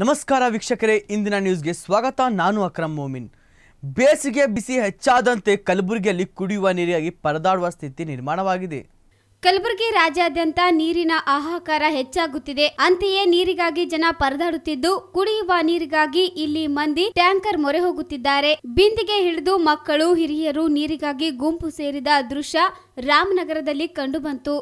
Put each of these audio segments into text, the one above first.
ನಮಸ್ಕಾರ ವೀಕ್ಷಕರೇ ಇಂದಿನ ನ್ಯೂಸ್ಗೆ ಸ್ವಾಗತ ನಾನು ಅಕ್ರಮ್ ಮೋಮಿನ್ ಬೇಸಿಗೆ ಬಿಸಿ ಹೆಚ್ಚಾದಂತೆ ಕಲಬುರಗಿಯಲ್ಲಿ ಕುಡಿಯುವ ನೀರಿಗಾಗಿ ಪರದಾಡುವ ಸ್ಥಿತಿ ನಿರ್ಮಾಣವಾಗಿದೆ ಕಲಬುರಗಿ ರಾಜ್ಯಾದ್ಯಂತ ನೀರಿನ ಆಹಾಕಾರ ಹೆಚ್ಚಾಗುತ್ತಿದೆ ಅಂತೆಯೇ ನೀರಿಗಾಗಿ ಜನ ಪರದಾಡುತ್ತಿದ್ದು ಕುಡಿಯುವ ನೀರಿಗಾಗಿ ಇಲ್ಲಿ ಮಂದಿ ಟ್ಯಾಂಕರ್ ಮೊರೆ ಹೋಗುತ್ತಿದ್ದಾರೆ ಬಿಂದಿಗೆ ಹಿಡಿದು ಮಕ್ಕಳು ಹಿರಿಯರು ನೀರಿಗಾಗಿ ಗುಂಪು ಸೇರಿದ ದೃಶ್ಯ ರಾಮನಗರದಲ್ಲಿ ಕಂಡುಬಂತು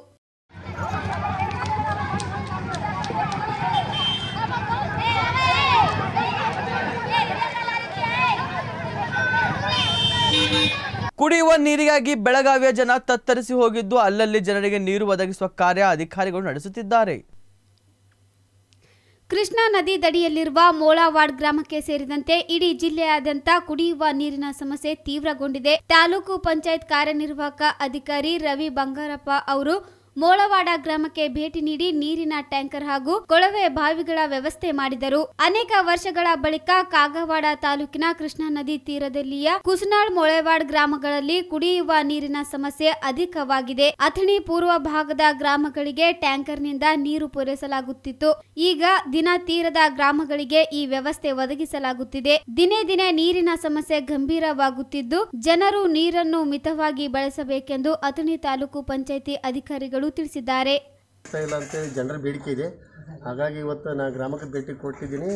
ಕುಡಿಯುವ ನೀರಿಗಾಗಿ ಬೆಳಗಾವಿಯ ಜನ ತತ್ತರಿಸಿ ಹೋಗಿದ್ದು ಅಲ್ಲಲ್ಲಿ ಜನರಿಗೆ ನೀರು ಒದಗಿಸುವ ಕಾರ್ಯ ಅಧಿಕಾರಿಗಳು ನಡೆಸುತ್ತಿದ್ದಾರೆ ಕೃಷ್ಣಾ ನದಿ ದಡಿಯಲ್ಲಿರುವ ಮೋಳಾವಾಡ್ ಗ್ರಾಮಕ್ಕೆ ಸೇರಿದಂತೆ ಇಡೀ ಜಿಲ್ಲೆಯಾದ್ಯಂತ ಕುಡಿಯುವ ನೀರಿನ ಸಮಸ್ಯೆ ತೀವ್ರಗೊಂಡಿದೆ ತಾಲೂಕು ಪಂಚಾಯತ್ ಕಾರ್ಯನಿರ್ವಾಹಕ ಅಧಿಕಾರಿ ರವಿ ಬಂಗಾರಪ್ಪ ಅವರು ಮೋಳವಾಡ ಗ್ರಾಮಕ್ಕೆ ಭೇಟಿ ನೀಡಿ ನೀರಿನ ಟ್ಯಾಂಕರ್ ಹಾಗೂ ಕೊಳವೆ ಬಾವಿಗಳ ವ್ಯವಸ್ಥೆ ಮಾಡಿದರು ಅನೇಕ ವರ್ಷಗಳ ಬಳಿಕ ಕಾಗವಾಡ ತಾಲೂಕಿನ ಕೃಷ್ಣಾ ನದಿ ತೀರದಲ್ಲಿಯ ಕುಸನಾಳ್ ಮೊಳೆವಾಡ್ ಗ್ರಾಮಗಳಲ್ಲಿ ಕುಡಿಯುವ ನೀರಿನ ಸಮಸ್ಯೆ ಅಧಿಕವಾಗಿದೆ ಅಥಣಿ ಪೂರ್ವ ಭಾಗದ ಗ್ರಾಮಗಳಿಗೆ ಟ್ಯಾಂಕರ್ನಿಂದ ನೀರು ಪೂರೈಸಲಾಗುತ್ತಿತ್ತು ಈಗ ದಿನ ತೀರದ ಗ್ರಾಮಗಳಿಗೆ ಈ ವ್ಯವಸ್ಥೆ ಒದಗಿಸಲಾಗುತ್ತಿದೆ ದಿನೇ ದಿನೇ ನೀರಿನ ಸಮಸ್ಯೆ ಗಂಭೀರವಾಗುತ್ತಿದ್ದು ಜನರು ನೀರನ್ನು ಮಿತವಾಗಿ ಬಳಸಬೇಕೆಂದು ಅಥಣಿ ತಾಲೂಕು ಪಂಚಾಯಿತಿ ಅಧಿಕಾರಿಗಳು ಅಧಿಕಾರಿಗಳು ತಿಳಿಸಿದ್ದಾರೆ ಜನರ ಬೇಡಿಕೆ ಇದೆ ಹಾಗಾಗಿ ಇವತ್ತು ನಾನು ಗ್ರಾಮಕ್ಕೆ ಭೇಟಿ ಕೊಟ್ಟಿದ್ದೀನಿ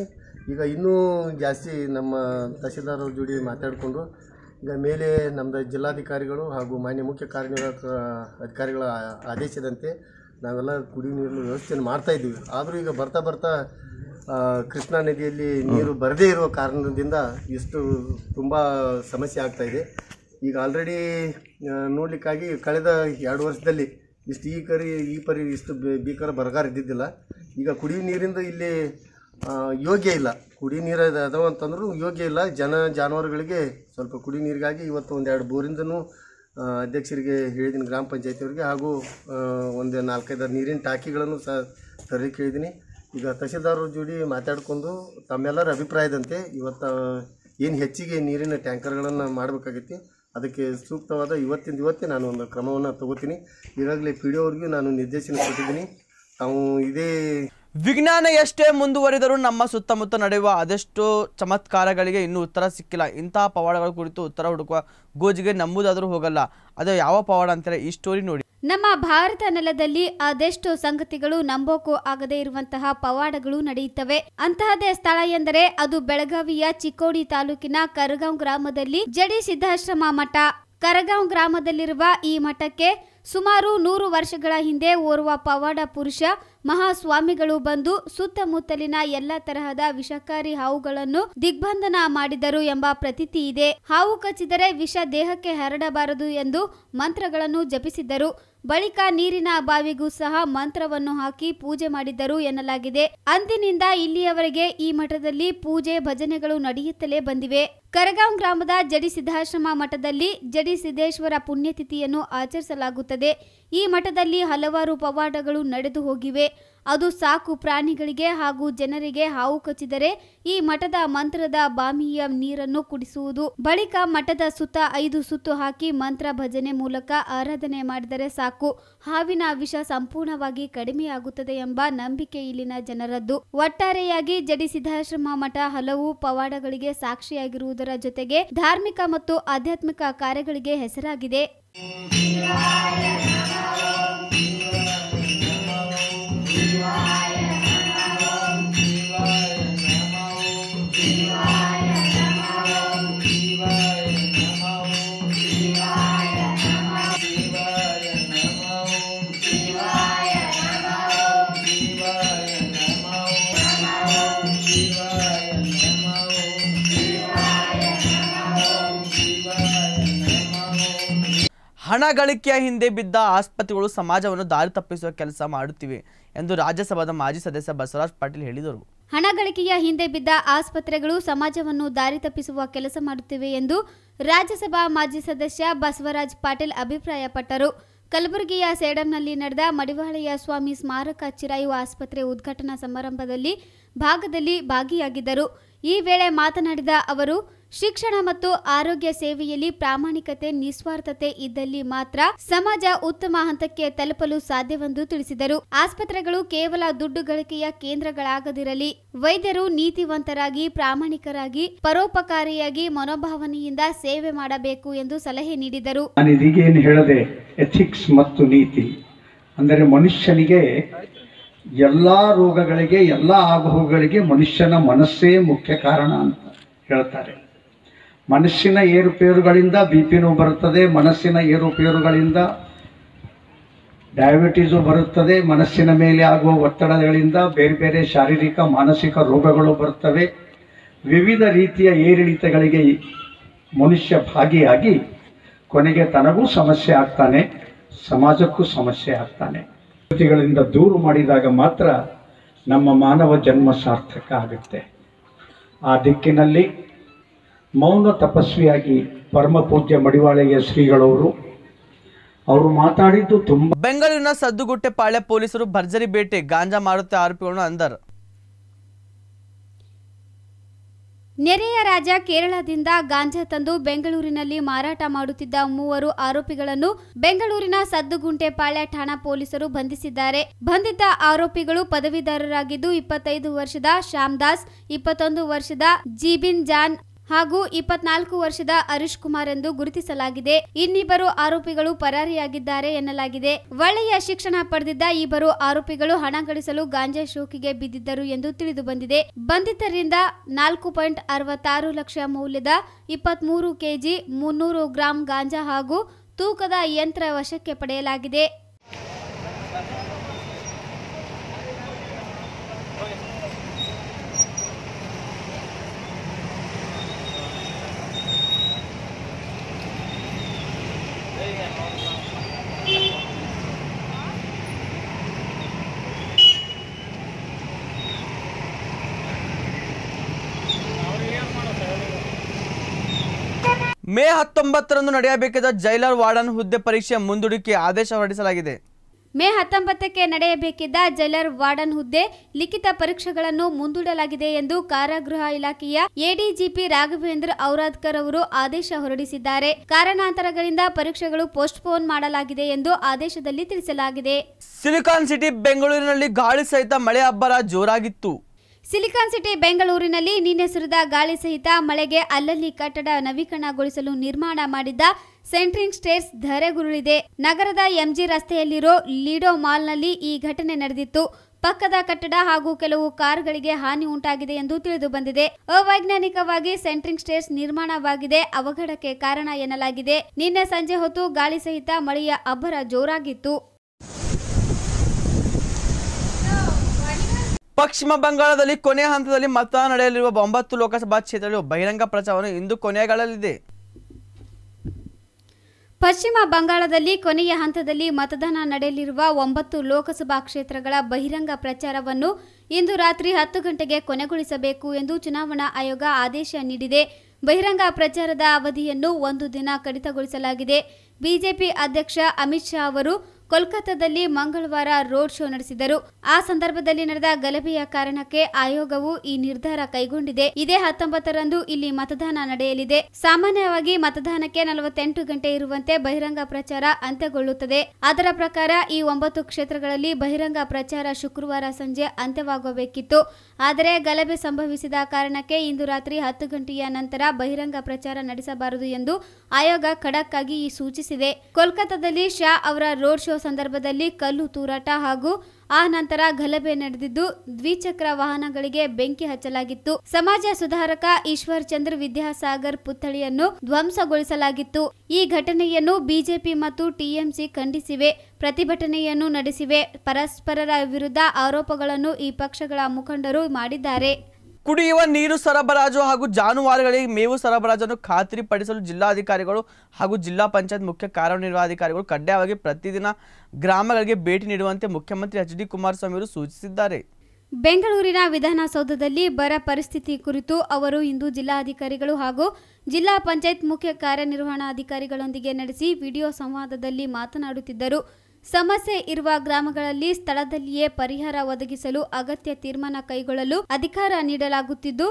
ಈಗ ಇನ್ನೂ ಜಾಸ್ತಿ ನಮ್ಮ ತಹಶೀಲ್ದಾರ್ ಜೋಡಿ ಮಾತಾಡಿಕೊಂಡು ಈಗ ಮೇಲೆ ನಮ್ಮದು ಜಿಲ್ಲಾಧಿಕಾರಿಗಳು ಹಾಗೂ ಮಾನ್ಯ ಮುಖ್ಯ ಕಾರ್ಯನಿರ್ವಾಹಕ ಅಧಿಕಾರಿಗಳ ಆದೇಶದಂತೆ ನಾವೆಲ್ಲ ಕುಡಿ ನೀರಿನ ವ್ಯವಸ್ಥೆಯನ್ನು ಮಾಡ್ತಾ ಇದ್ದೀವಿ ಆದರೂ ಈಗ ಬರ್ತಾ ಬರ್ತಾ ಕೃಷ್ಣಾ ನದಿಯಲ್ಲಿ ನೀರು ಬರದೇ ಇರುವ ಕಾರಣದಿಂದ ಇಷ್ಟು ತುಂಬ ಸಮಸ್ಯೆ ಆಗ್ತಾಯಿದೆ ಈಗ ಆಲ್ರೆಡಿ ನೋಡಲಿಕ್ಕಾಗಿ ಕಳೆದ ಎರಡು ವರ್ಷದಲ್ಲಿ ಇಷ್ಟು ಈ ಕರಿ ಈ ಪರಿ ಇಷ್ಟು ಭೀಕರ ಬರಗಾರ ಇದ್ದಿದ್ದಿಲ್ಲ ಈಗ ಕುಡಿಯೋ ನೀರಿಂದ ಇಲ್ಲಿ ಯೋಗ್ಯ ಇಲ್ಲ ಕುಡಿ ನೀರು ಅದಾವ ಅಂತಂದ್ರೆ ಯೋಗ್ಯ ಇಲ್ಲ ಜನ ಜಾನುವಾರುಗಳಿಗೆ ಸ್ವಲ್ಪ ಕುಡಿ ನೀರಿಗಾಗಿ ಇವತ್ತು ಒಂದೆರಡು ಬೋರಿಂದನೂ ಅಧ್ಯಕ್ಷರಿಗೆ ಹೇಳಿದ್ದೀನಿ ಗ್ರಾಮ ಪಂಚಾಯತಿಯವರಿಗೆ ಹಾಗೂ ಒಂದು ನಾಲ್ಕೈದು ನೀರಿನ ಟಾಕಿಗಳನ್ನು ಸಹ ತರಲಿಕ್ಕೆ ಹೇಳಿದ್ದೀನಿ ಈಗ ತಹಸೀಲ್ದಾರ್ ಜೋಡಿ ಮಾತಾಡಿಕೊಂಡು ತಮ್ಮೆಲ್ಲರ ಅಭಿಪ್ರಾಯದಂತೆ ಇವತ್ತು ಏನು ಹೆಚ್ಚಿಗೆ ನೀರಿನ ಟ್ಯಾಂಕರ್ಗಳನ್ನು ಮಾಡಬೇಕಾಗೈತಿ ಅದಕ್ಕೆ ಸೂಕ್ತವಾದ ಇವತ್ತಿಂದ ಇವತ್ತೇ ನಾನು ಒಂದು ಕ್ರಮವನ್ನು ತಗೋತೀನಿ ಈಗಾಗಲೇ ಪಿ ಡಿ ನಾನು ನಿರ್ದೇಶನ ಕೊಟ್ಟಿದ್ದೀನಿ ತಾವು ಇದೇ ವಿಜ್ಞಾನ ಎಷ್ಟೇ ಮುಂದುವರಿದರೂ ನಮ್ಮ ಸುತ್ತಮುತ್ತ ನಡೆಯುವ ಅದೆಷ್ಟು ಚಮತ್ಕಾರಗಳಿಗೆ ಇನ್ನೂ ಉತ್ತರ ಸಿಕ್ಕಿಲ್ಲ ಇಂತಹ ಪವಾಡಗಳ ಕುರಿತು ಉತ್ತರ ಹುಡುಕುವ ಗೋಜಿಗೆ ನಂಬುದಾದರೂ ಹೋಗಲ್ಲ ಅದು ಯಾವ ಪವಾಡ ಅಂತಾರೆ ಈ ಸ್ಟೋರಿ ನೋಡಿ ನಮ್ಮ ಭಾರತ ನೆಲದಲ್ಲಿ ಅದೆಷ್ಟೋ ಸಂಗತಿಗಳು ನಂಬೋಕು ಆಗದೆ ಇರುವಂತಹ ಪವಾಡಗಳು ನಡೆಯುತ್ತವೆ ಅಂತಹದೇ ಸ್ಥಳ ಎಂದರೆ ಅದು ಬೆಳಗಾವಿಯ ಚಿಕ್ಕೋಡಿ ತಾಲೂಕಿನ ಕರಗಾಂವ್ ಗ್ರಾಮದಲ್ಲಿ ಜಡಿ ಸಿದ್ಧಾಶ್ರಮ ಮಠ ಕರಗಾಂವ್ ಗ್ರಾಮದಲ್ಲಿರುವ ಈ ಮಠಕ್ಕೆ ಸುಮಾರು ನೂರು ವರ್ಷಗಳ ಹಿಂದೆ ಓರ್ವ ಪವಾಡ ಪುರುಷ ಮಹಾಸ್ವಾಮಿಗಳು ಬಂದು ಸುತ್ತಮುತ್ತಲಿನ ಎಲ್ಲ ತರಹದ ವಿಷಕಾರಿ ಹಾವುಗಳನ್ನು ದಿಗ್ಬಂಧನ ಮಾಡಿದರು ಎಂಬ ಪ್ರತೀತಿ ಇದೆ ಹಾವು ಕಚ್ಚಿದರೆ ವಿಷ ದೇಹಕ್ಕೆ ಹರಡಬಾರದು ಎಂದು ಮಂತ್ರಗಳನ್ನು ಜಪಿಸಿದ್ದರು ಬಳಿಕ ನೀರಿನ ಬಾವಿಗೂ ಸಹ ಮಂತ್ರವನ್ನು ಹಾಕಿ ಪೂಜೆ ಮಾಡಿದ್ದರು ಎನ್ನಲಾಗಿದೆ ಅಂದಿನಿಂದ ಇಲ್ಲಿಯವರೆಗೆ ಈ ಮಠದಲ್ಲಿ ಪೂಜೆ ಭಜನೆಗಳು ನಡೆಯುತ್ತಲೇ ಬಂದಿವೆ ಕರಗಾಂ ಗ್ರಾಮದ ಜಡಿಸಿದ್ಧಾಶ್ರಮ ಮಠದಲ್ಲಿ ಜಡಿಸಿದ್ದೇಶ್ವರ ಪುಣ್ಯತಿಥಿಯನ್ನು ಆಚರಿಸಲಾಗುತ್ತದೆ ಈ ಮಠದಲ್ಲಿ ಹಲವಾರು ಪವಾಡಗಳು ನಡೆದು ಹೋಗಿವೆ ಅದು ಸಾಕು ಪ್ರಾಣಿಗಳಿಗೆ ಹಾಗೂ ಜನರಿಗೆ ಹಾವು ಕಚ್ಚಿದರೆ ಈ ಮಠದ ಮಂತ್ರದ ಬಾಮಿಯ ನೀರನ್ನು ಕುಡಿಸುವುದು ಬಳಿಕ ಮಠದ ಸುತ್ತ ಐದು ಸುತ್ತು ಹಾಕಿ ಮಂತ್ರ ಭಜನೆ ಮೂಲಕ ಆರಾಧನೆ ಮಾಡಿದರೆ ಸಾಕು ಹಾವಿನ ವಿಷ ಸಂಪೂರ್ಣವಾಗಿ ಕಡಿಮೆಯಾಗುತ್ತದೆ ಎಂಬ ನಂಬಿಕೆ ಇಲ್ಲಿನ ಜನರದ್ದು ಒಟ್ಟಾರೆಯಾಗಿ ಜಡಿಸಿದ್ಧಾಶ್ರಮ ಮಠ ಹಲವು ಪವಾಡಗಳಿಗೆ ಸಾಕ್ಷಿಯಾಗಿರುವುದರ ಜೊತೆಗೆ ಧಾರ್ಮಿಕ ಮತ್ತು ಆಧ್ಯಾತ್ಮಿಕ ಕಾರ್ಯಗಳಿಗೆ ಹೆಸರಾಗಿದೆ ಹಣ ಗಳಿಕೆಯ ಹಿಂದೆ ಬಿದ್ದ ಆಸ್ಪತ್ರೆಗಳು ಸಮಾಜವನ್ನು ದಾರಿ ತಪ್ಪಿಸುವ ಕೆಲಸ ಮಾಡುತ್ತಿವೆ ಎಂದು ರಾಜ್ಯಸಭಾದ ಮಾಜಿ ಸದಸ್ಯ ಬಸವರಾಜ್ ಪಾಟೀಲ್ ಹೇಳಿದರು ಹಣ ಗಳಿಕೆಯ ಹಿಂದೆ ಬಿದ್ದ ಆಸ್ಪತ್ರೆಗಳು ಸಮಾಜವನ್ನು ದಾರಿ ತಪ್ಪಿಸುವ ಕೆಲಸ ಮಾಡುತ್ತಿವೆ ಎಂದು ರಾಜ್ಯಸಭಾ ಮಾಜಿ ಸದಸ್ಯ ಬಸವರಾಜ್ ಪಾಟೀಲ್ ಅಭಿಪ್ರಾಯಪಟ್ಟರು ಕಲಬುರಗಿಯ ಸೇಡಂನಲ್ಲಿ ನಡೆದ ಮಡಿವಾಳೆಯ ಸ್ವಾಮಿ ಸ್ಮಾರಕ ಚಿರಾಯು ಆಸ್ಪತ್ರೆ ಉದ್ಘಾಟನಾ ಸಮಾರಂಭದಲ್ಲಿ ಭಾಗದಲ್ಲಿ ಭಾಗಿಯಾಗಿದ್ದರು ಈ ವೇಳೆ ಮಾತನಾಡಿದ ಅವರು ಶಿಕ್ಷಣ ಮತ್ತು ಆರೋಗ್ಯ ಸೇವೆಯಲ್ಲಿ ಪ್ರಾಮಾಣಿಕತೆ ನಿಸ್ವಾರ್ಥತೆ ಇದ್ದಲ್ಲಿ ಮಾತ್ರ ಸಮಾಜ ಉತ್ತಮ ಹಂತಕ್ಕೆ ತಲುಪಲು ಸಾಧ್ಯವೆಂದು ತಿಳಿಸಿದರು ಆಸ್ಪತ್ರೆಗಳು ಕೇವಲ ದುಡ್ಡು ಗಳಿಕೆಯ ಕೇಂದ್ರಗಳಾಗದಿರಲಿ ವೈದ್ಯರು ನೀತಿವಂತರಾಗಿ ಪ್ರಾಮಾಣಿಕರಾಗಿ ಪರೋಪಕಾರಿಯಾಗಿ ಮನೋಭಾವನೆಯಿಂದ ಸೇವೆ ಮಾಡಬೇಕು ಎಂದು ಸಲಹೆ ನೀಡಿದರು ಹೇಳದೆ ಎಥಿಕ್ಸ್ ಮತ್ತು ನೀತಿ ಅಂದರೆ ಮನುಷ್ಯನಿಗೆ ಎಲ್ಲ ರೋಗಗಳಿಗೆ ಎಲ್ಲ ಆಗುಹಗಳಿಗೆ ಮನುಷ್ಯನ ಮನಸ್ಸೇ ಮುಖ್ಯ ಕಾರಣ ಅಂತ ಹೇಳ್ತಾರೆ ಮನಸ್ಸಿನ ಏರುಪೇರುಗಳಿಂದ ಬಿ ಪಿನೂ ಬರುತ್ತದೆ ಮನಸ್ಸಿನ ಏರುಪೇರುಗಳಿಂದ ಡಯಾಬಿಟೀಸು ಬರುತ್ತದೆ ಮನಸ್ಸಿನ ಮೇಲೆ ಆಗುವ ಒತ್ತಡಗಳಿಂದ ಬೇರೆ ಬೇರೆ ಶಾರೀರಿಕ ಮಾನಸಿಕ ರೋಗಗಳು ಬರುತ್ತವೆ ವಿವಿಧ ರೀತಿಯ ಏರಿಳಿತಗಳಿಗೆ ಮನುಷ್ಯ ಭಾಗಿಯಾಗಿ ಕೊನೆಗೆ ತನಗೂ ಸಮಸ್ಯೆ ಆಗ್ತಾನೆ ಸಮಾಜಕ್ಕೂ ಸಮಸ್ಯೆ ಆಗ್ತಾನೆ ಕೃತಿಗಳಿಂದ ದೂರು ಮಾಡಿದಾಗ ಮಾತ್ರ ನಮ್ಮ ಮಾನವ ಜನ್ಮ ಸಾರ್ಥಕ ಆಗುತ್ತೆ ಆ ದಿಕ್ಕಿನಲ್ಲಿ ಮೌನ ತಪಸ್ವಿಯಾಗಿ ಪರಮ ಪೂಜ್ಯ ಮಡಿವಾಳಯ್ಯ ಶ್ರೀಗಳವರು ಅವರು ಮಾತಾಡಿದ್ದು ತುಂಬ ಬೆಂಗಳೂರಿನ ಸದ್ದುಗುಟ್ಟೆ ಪಾಳ್ಯ ಪೊಲೀಸರು ಭರ್ಜರಿ ಭೇಟಿ ಗಾಂಜಾ ಮಾರುತ್ತೆ ಆರೋಪಿಗಳನ್ನು ಅಂದರು ನೆರೆಯ ರಾಜ್ಯ ಕೇರಳದಿಂದ ಗಾಂಜಾ ತಂದು ಬೆಂಗಳೂರಿನಲ್ಲಿ ಮಾರಾಟ ಮಾಡುತ್ತಿದ್ದ ಮೂವರು ಆರೋಪಿಗಳನ್ನು ಬೆಂಗಳೂರಿನ ಸದ್ದುಗುಂಟೆ ಸದ್ದುಗುಂಟೆಪಾಳ್ಯ ಠಾಣಾ ಪೊಲೀಸರು ಬಂಧಿಸಿದ್ದಾರೆ ಬಂಧಿತ ಆರೋಪಿಗಳು ಪದವೀಧರರಾಗಿದ್ದು ಇಪ್ಪತ್ತೈದು ವರ್ಷದ ಶ್ಯಾಮ್ ದಾಸ್ ಇಪ್ಪತ್ತೊಂದು ವರ್ಷದ ಜೀಬಿನ್ ಜಾನ್ ಹಾಗೂ ಇಪ್ಪತ್ನಾಲ್ಕು ವರ್ಷದ ಹರೀಶ್ ಕುಮಾರ್ ಎಂದು ಗುರುತಿಸಲಾಗಿದೆ ಇನ್ನಿಬ್ಬರು ಆರೋಪಿಗಳು ಪರಾರಿಯಾಗಿದ್ದಾರೆ ಎನ್ನಲಾಗಿದೆ ಒಳ್ಳೆಯ ಶಿಕ್ಷಣ ಪಡೆದಿದ್ದ ಇಬ್ಬರು ಆರೋಪಿಗಳು ಹಣ ಗಳಿಸಲು ಗಾಂಜಾ ಶೋಕಿಗೆ ಬಿದ್ದಿದ್ದರು ಎಂದು ತಿಳಿದು ಬಂದಿದೆ ಬಂಧಿತರಿಂದ ನಾಲ್ಕು ಪಾಯಿಂಟ್ ಅರವತ್ತಾರು ಲಕ್ಷ ಮೌಲ್ಯದ ಇಪ್ಪತ್ತ್ ಮೂರು ಕೆಜಿ ಮುನ್ನೂರು ಗ್ರಾಂ ಗಾಂಜಾ ಹಾಗೂ ತೂಕದ ಯಂತ್ರ ವಶಕ್ಕೆ ಪಡೆಯಲಾಗಿದೆ ಮೇ ಹತ್ತೊಂಬತ್ತರಂದು ನಡೆಯಬೇಕಿದ್ದ ಜೈಲರ್ ವಾರ್ಡನ್ ಹುದ್ದೆ ಪರೀಕ್ಷೆ ಮುಂದೂಡಿಕೆ ಆದೇಶ ಹೊರಡಿಸಲಾಗಿದೆ ಮೇ ಹತ್ತೊಂಬತ್ತಕ್ಕೆ ನಡೆಯಬೇಕಿದ್ದ ಜೈಲರ್ ವಾರ್ಡನ್ ಹುದ್ದೆ ಲಿಖಿತ ಪರೀಕ್ಷೆಗಳನ್ನು ಮುಂದೂಡಲಾಗಿದೆ ಎಂದು ಕಾರಾಗೃಹ ಇಲಾಖೆಯ ಎಡಿಜಿಪಿ ರಾಘವೇಂದ್ರ ಔರಾದ್ಕರ್ ಅವರು ಆದೇಶ ಹೊರಡಿಸಿದ್ದಾರೆ ಕಾರಣಾಂತರಗಳಿಂದ ಪರೀಕ್ಷೆಗಳು ಪೋಸ್ಟ್ಪೋನ್ ಮಾಡಲಾಗಿದೆ ಎಂದು ಆದೇಶದಲ್ಲಿ ತಿಳಿಸಲಾಗಿದೆ ಸಿಲಿಕಾನ್ ಸಿಟಿ ಬೆಂಗಳೂರಿನಲ್ಲಿ ಗಾಳಿ ಸಹಿತ ಮಳೆ ಅಬ್ಬರ ಜೋರಾಗಿತ್ತು ಸಿಲಿಕಾನ್ ಸಿಟಿ ಬೆಂಗಳೂರಿನಲ್ಲಿ ನಿನ್ನೆ ಸುರಿದ ಗಾಳಿ ಸಹಿತ ಮಳೆಗೆ ಅಲ್ಲಲ್ಲಿ ಕಟ್ಟಡ ನವೀಕರಣಗೊಳಿಸಲು ನಿರ್ಮಾಣ ಮಾಡಿದ್ದ ಸೆಂಟ್ರಿಂಗ್ ಸ್ಟೇರ್ಸ್ ಧರೆಗುರುಳಿದೆ ನಗರದ ಎಂಜಿ ರಸ್ತೆಯಲ್ಲಿರೋ ಲೀಡೋ ಮಾಲ್ನಲ್ಲಿ ಈ ಘಟನೆ ನಡೆದಿತ್ತು ಪಕ್ಕದ ಕಟ್ಟಡ ಹಾಗೂ ಕೆಲವು ಕಾರ್ಗಳಿಗೆ ಹಾನಿ ಉಂಟಾಗಿದೆ ಎಂದು ತಿಳಿದು ಬಂದಿದೆ ಅವೈಜ್ಞಾನಿಕವಾಗಿ ಸೆಂಟ್ರಿಂಗ್ ಸ್ಟೇರ್ಸ್ ನಿರ್ಮಾಣವಾಗಿದೆ ಅವಘಡಕ್ಕೆ ಕಾರಣ ಎನ್ನಲಾಗಿದೆ ನಿನ್ನೆ ಸಂಜೆ ಹೊತ್ತು ಗಾಳಿ ಸಹಿತ ಮಳೆಯ ಅಬ್ಬರ ಜೋರಾಗಿತ್ತು ಪಶ್ಚಿಮ ಬಂಗಾಳದಲ್ಲಿ ಕೊನೆಯ ಹಂತದಲ್ಲಿ ಮತ ನಡೆಯಲಿರುವ ಒಂಬತ್ತು ಲೋಕಸಭಾ ಕ್ಷೇತ್ರಗಳು ಬಹಿರಂಗ ಪ್ರಚಾರವನ್ನು ಇಂದು ಕೊನೆಗಳಲ್ಲಿದೆ ಪಶ್ಚಿಮ ಬಂಗಾಳದಲ್ಲಿ ಕೊನೆಯ ಹಂತದಲ್ಲಿ ಮತದಾನ ನಡೆಯಲಿರುವ ಒಂಬತ್ತು ಲೋಕಸಭಾ ಕ್ಷೇತ್ರಗಳ ಬಹಿರಂಗ ಪ್ರಚಾರವನ್ನು ಇಂದು ರಾತ್ರಿ ಹತ್ತು ಗಂಟೆಗೆ ಕೊನೆಗೊಳಿಸಬೇಕು ಎಂದು ಚುನಾವಣಾ ಆಯೋಗ ಆದೇಶ ನೀಡಿದೆ ಬಹಿರಂಗ ಪ್ರಚಾರದ ಅವಧಿಯನ್ನು ಒಂದು ದಿನ ಕಡಿತಗೊಳಿಸಲಾಗಿದೆ ಬಿಜೆಪಿ ಅಧ್ಯಕ್ಷ ಅಮಿತ್ ಶಾ ಅವರು ಕೋಲ್ಕತ್ತಾದಲ್ಲಿ ಮಂಗಳವಾರ ರೋಡ್ ಶೋ ನಡೆಸಿದರು ಆ ಸಂದರ್ಭದಲ್ಲಿ ನಡೆದ ಗಲಭೆಯ ಕಾರಣಕ್ಕೆ ಆಯೋಗವು ಈ ನಿರ್ಧಾರ ಕೈಗೊಂಡಿದೆ ಇದೇ ಹತ್ತೊಂಬತ್ತರಂದು ಇಲ್ಲಿ ಮತದಾನ ನಡೆಯಲಿದೆ ಸಾಮಾನ್ಯವಾಗಿ ಮತದಾನಕ್ಕೆ ನಲವತ್ತೆಂಟು ಗಂಟೆ ಇರುವಂತೆ ಬಹಿರಂಗ ಪ್ರಚಾರ ಅಂತ್ಯಗೊಳ್ಳುತ್ತದೆ ಅದರ ಪ್ರಕಾರ ಈ ಒಂಬತ್ತು ಕ್ಷೇತ್ರಗಳಲ್ಲಿ ಬಹಿರಂಗ ಪ್ರಚಾರ ಶುಕ್ರವಾರ ಸಂಜೆ ಅಂತ್ಯವಾಗಬೇಕಿತ್ತು ಆದರೆ ಗಲಭೆ ಸಂಭವಿಸಿದ ಕಾರಣಕ್ಕೆ ಇಂದು ರಾತ್ರಿ ಹತ್ತು ಗಂಟೆಯ ನಂತರ ಬಹಿರಂಗ ಪ್ರಚಾರ ನಡೆಸಬಾರದು ಎಂದು ಆಯೋಗ ಖಡಕ್ಕಾಗಿ ಸೂಚಿಸಿದೆ ಕೋಲ್ಕತ್ತಾದಲ್ಲಿ ಶಾ ಅವರ ರೋಡ್ ಶೋ ಸಂದರ್ಭದಲ್ಲಿ ಕಲ್ಲು ತೂರಾಟ ಹಾಗೂ ಆ ನಂತರ ಗಲಭೆ ನಡೆದಿದ್ದು ದ್ವಿಚಕ್ರ ವಾಹನಗಳಿಗೆ ಬೆಂಕಿ ಹಚ್ಚಲಾಗಿತ್ತು ಸಮಾಜ ಸುಧಾರಕ ಈಶ್ವರ್ ಚಂದ್ರ ವಿದ್ಯಾಸಾಗರ್ ಪುತ್ಥಳಿಯನ್ನು ಧ್ವಂಸಗೊಳಿಸಲಾಗಿತ್ತು ಈ ಘಟನೆಯನ್ನು ಬಿಜೆಪಿ ಮತ್ತು ಟಿಎಂಸಿ ಖಂಡಿಸಿವೆ ಪ್ರತಿಭಟನೆಯನ್ನು ನಡೆಸಿವೆ ಪರಸ್ಪರರ ವಿರುದ್ಧ ಆರೋಪಗಳನ್ನು ಈ ಪಕ್ಷಗಳ ಮುಖಂಡರು ಮಾಡಿದ್ದಾರೆ ಕುಡಿಯುವ ನೀರು ಸರಬರಾಜು ಹಾಗೂ ಜಾನುವಾರುಗಳಿಗೆ ಮೇವು ಸರಬರಾಜನ್ನು ಖಾತ್ರಿಪಡಿಸಲು ಜಿಲ್ಲಾಧಿಕಾರಿಗಳು ಹಾಗೂ ಜಿಲ್ಲಾ ಪಂಚಾಯತ್ ಮುಖ್ಯ ಅಧಿಕಾರಿಗಳು ಕಡ್ಡಾಯವಾಗಿ ಪ್ರತಿದಿನ ಗ್ರಾಮಗಳಿಗೆ ಭೇಟಿ ನೀಡುವಂತೆ ಮುಖ್ಯಮಂತ್ರಿ ಎಚ್ ಡಿ ಕುಮಾರಸ್ವಾಮಿ ಅವರು ಸೂಚಿಸಿದ್ದಾರೆ ಬೆಂಗಳೂರಿನ ವಿಧಾನಸೌಧದಲ್ಲಿ ಬರ ಪರಿಸ್ಥಿತಿ ಕುರಿತು ಅವರು ಇಂದು ಜಿಲ್ಲಾಧಿಕಾರಿಗಳು ಹಾಗೂ ಜಿಲ್ಲಾ ಪಂಚಾಯತ್ ಮುಖ್ಯ ಕಾರ್ಯನಿರ್ವಹಣಾಧಿಕಾರಿಗಳೊಂದಿಗೆ ನಡೆಸಿ ವಿಡಿಯೋ ಸಂವಾದದಲ್ಲಿ ಮಾತನಾಡುತ್ತಿದ್ದರು ಸಮಸ್ಯೆ ಇರುವ ಗ್ರಾಮಗಳಲ್ಲಿ ಸ್ಥಳದಲ್ಲಿಯೇ ಪರಿಹಾರ ಒದಗಿಸಲು ಅಗತ್ಯ ತೀರ್ಮಾನ ಕೈಗೊಳ್ಳಲು ಅಧಿಕಾರ ನೀಡಲಾಗುತ್ತಿದ್ದು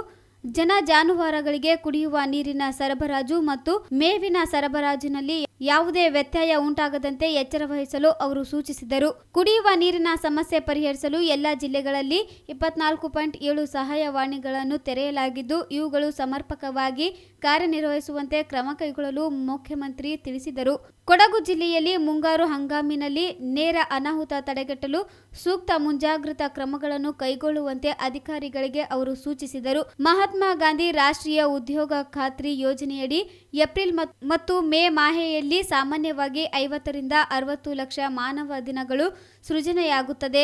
ಜನ ಜಾನುವಾರುಗಳಿಗೆ ಕುಡಿಯುವ ನೀರಿನ ಸರಬರಾಜು ಮತ್ತು ಮೇವಿನ ಸರಬರಾಜಿನಲ್ಲಿ ಯಾವುದೇ ವ್ಯತ್ಯಯ ಉಂಟಾಗದಂತೆ ಎಚ್ಚರ ವಹಿಸಲು ಅವರು ಸೂಚಿಸಿದರು ಕುಡಿಯುವ ನೀರಿನ ಸಮಸ್ಯೆ ಪರಿಹರಿಸಲು ಎಲ್ಲ ಜಿಲ್ಲೆಗಳಲ್ಲಿ ಇಪ್ಪತ್ನಾಲ್ಕು ಪಾಯಿಂಟ್ ಏಳು ಸಹಾಯವಾಣಿಗಳನ್ನು ತೆರೆಯಲಾಗಿದ್ದು ಇವುಗಳು ಸಮರ್ಪಕವಾಗಿ ಕಾರ್ಯನಿರ್ವಹಿಸುವಂತೆ ಕ್ರಮ ಕೈಗೊಳ್ಳಲು ಮುಖ್ಯಮಂತ್ರಿ ತಿಳಿಸಿದರು ಕೊಡಗು ಜಿಲ್ಲೆಯಲ್ಲಿ ಮುಂಗಾರು ಹಂಗಾಮಿನಲ್ಲಿ ನೇರ ಅನಾಹುತ ತಡೆಗಟ್ಟಲು ಸೂಕ್ತ ಮುಂಜಾಗ್ರತಾ ಕ್ರಮಗಳನ್ನು ಕೈಗೊಳ್ಳುವಂತೆ ಅಧಿಕಾರಿಗಳಿಗೆ ಅವರು ಸೂಚಿಸಿದರು ಮಹಾ ಮಹಾತ್ಮ ಗಾಂಧಿ ರಾಷ್ಟ್ರೀಯ ಉದ್ಯೋಗ ಖಾತ್ರಿ ಯೋಜನೆಯಡಿ ಏಪ್ರಿಲ್ ಮತ್ತು ಮೇ ಮಾಹೆಯಲ್ಲಿ ಸಾಮಾನ್ಯವಾಗಿ ಐವತ್ತರಿಂದ ಅರವತ್ತು ಲಕ್ಷ ಮಾನವ ದಿನಗಳು ಸೃಜನೆಯಾಗುತ್ತದೆ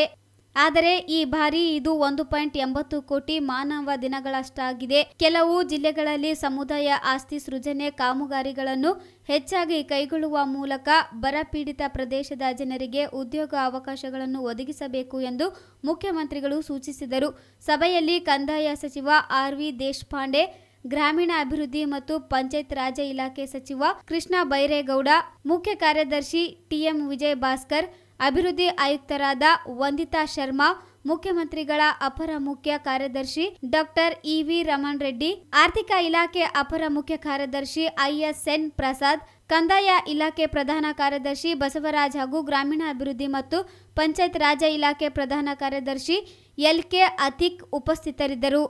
ಆದರೆ ಈ ಬಾರಿ ಇದು ಒಂದು ಪಾಯಿಂಟ್ ಎಂಬತ್ತು ಕೋಟಿ ಮಾನವ ದಿನಗಳಷ್ಟಾಗಿದೆ ಕೆಲವು ಜಿಲ್ಲೆಗಳಲ್ಲಿ ಸಮುದಾಯ ಆಸ್ತಿ ಸೃಜನೆ ಕಾಮಗಾರಿಗಳನ್ನು ಹೆಚ್ಚಾಗಿ ಕೈಗೊಳ್ಳುವ ಮೂಲಕ ಬರಪೀಡಿತ ಪ್ರದೇಶದ ಜನರಿಗೆ ಉದ್ಯೋಗ ಅವಕಾಶಗಳನ್ನು ಒದಗಿಸಬೇಕು ಎಂದು ಮುಖ್ಯಮಂತ್ರಿಗಳು ಸೂಚಿಸಿದರು ಸಭೆಯಲ್ಲಿ ಕಂದಾಯ ಸಚಿವ ಆರ್ ವಿ ದೇಶಪಾಂಡೆ ಗ್ರಾಮೀಣಾಭಿವೃದ್ಧಿ ಮತ್ತು ಪಂಚಾಯತ್ ರಾಜ ಇಲಾಖೆ ಸಚಿವ ಕೃಷ್ಣ ಬೈರೇಗೌಡ ಮುಖ್ಯ ಕಾರ್ಯದರ್ಶಿ ಟಿಎಂ ವಿಜಯ್ ಭಾಸ್ಕರ್ ಅಭಿವೃದ್ಧಿ ಆಯುಕ್ತರಾದ ವಂದಿತಾ ಶರ್ಮಾ ಮುಖ್ಯಮಂತ್ರಿಗಳ ಅಪರ ಮುಖ್ಯ ಕಾರ್ಯದರ್ಶಿ ಡಾಕ್ಟರ್ ಇವಿ ರಮಣ್ ರೆಡ್ಡಿ ಆರ್ಥಿಕ ಇಲಾಖೆ ಅಪರ ಮುಖ್ಯ ಕಾರ್ಯದರ್ಶಿ ಐಎಸ್ಎನ್ ಪ್ರಸಾದ್ ಕಂದಾಯ ಇಲಾಖೆ ಪ್ರಧಾನ ಕಾರ್ಯದರ್ಶಿ ಬಸವರಾಜ್ ಹಾಗೂ ಗ್ರಾಮೀಣ ಅಭಿವೃದ್ಧಿ ಮತ್ತು ಪಂಚಾಯತ್ ರಾಜ ಇಲಾಖೆ ಪ್ರಧಾನ ಕಾರ್ಯದರ್ಶಿ ಎಲ್ ಅತಿಕ್ ಉಪಸ್ಥಿತರಿದ್ದರು